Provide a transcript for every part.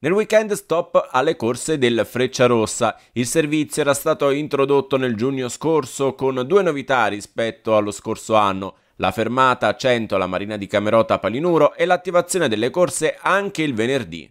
Nel weekend stop alle corse del Freccia Rossa. Il servizio era stato introdotto nel giugno scorso con due novità rispetto allo scorso anno. La fermata a 100 alla Marina di Camerota Palinuro e l'attivazione delle corse anche il venerdì.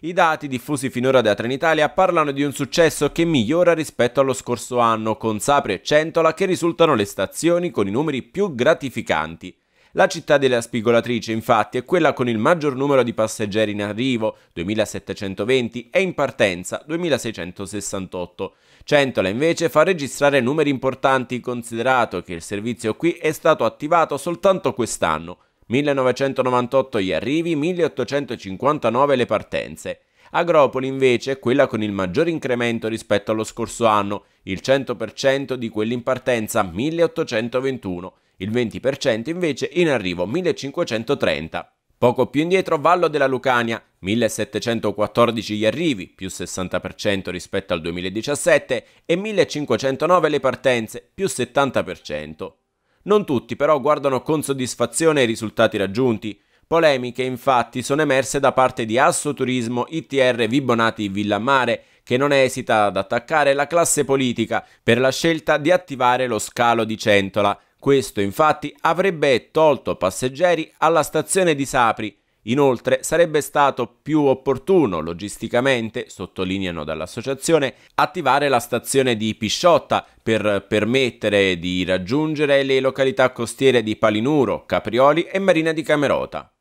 I dati diffusi finora da Trenitalia parlano di un successo che migliora rispetto allo scorso anno, con Sapri e Centola che risultano le stazioni con i numeri più gratificanti. La città della spigolatrice, infatti, è quella con il maggior numero di passeggeri in arrivo, 2720, e in partenza, 2668. Centola, invece, fa registrare numeri importanti, considerato che il servizio qui è stato attivato soltanto quest'anno. 1998 gli arrivi, 1859 le partenze. Agropoli invece è quella con il maggior incremento rispetto allo scorso anno, il 100% di quelli in partenza 1821, il 20% invece in arrivo 1530. Poco più indietro Vallo della Lucania, 1714 gli arrivi, più 60% rispetto al 2017, e 1509 le partenze, più 70%. Non tutti però guardano con soddisfazione i risultati raggiunti. Polemiche infatti sono emerse da parte di Asso Turismo ITR Vibonati Villamare, che non esita ad attaccare la classe politica per la scelta di attivare lo scalo di Centola. Questo infatti avrebbe tolto passeggeri alla stazione di Sapri. Inoltre sarebbe stato più opportuno logisticamente, sottolineano dall'associazione, attivare la stazione di Pisciotta per permettere di raggiungere le località costiere di Palinuro, Caprioli e Marina di Camerota.